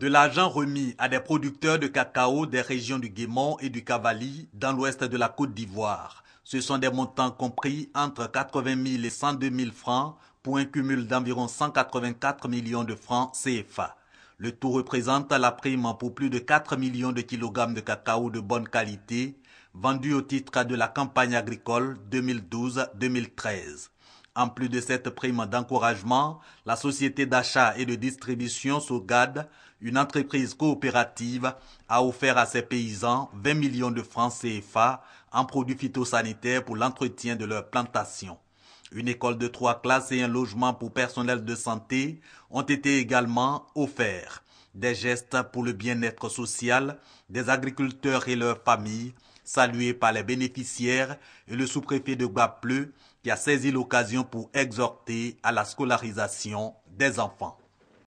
de l'argent remis à des producteurs de cacao des régions du Guémont et du Cavali dans l'ouest de la Côte d'Ivoire. Ce sont des montants compris entre 80 000 et 102 000 francs pour un cumul d'environ 184 millions de francs CFA. Le tout représente la prime pour plus de 4 millions de kilogrammes de cacao de bonne qualité vendus au titre de la campagne agricole 2012-2013. En plus de cette prime d'encouragement, la société d'achat et de distribution Sogad, une entreprise coopérative, a offert à ses paysans 20 millions de francs CFA en produits phytosanitaires pour l'entretien de leurs plantations. Une école de trois classes et un logement pour personnel de santé ont été également offerts. Des gestes pour le bien-être social des agriculteurs et leurs familles salué par les bénéficiaires et le sous-préfet de Guapleu, qui a saisi l'occasion pour exhorter à la scolarisation des enfants.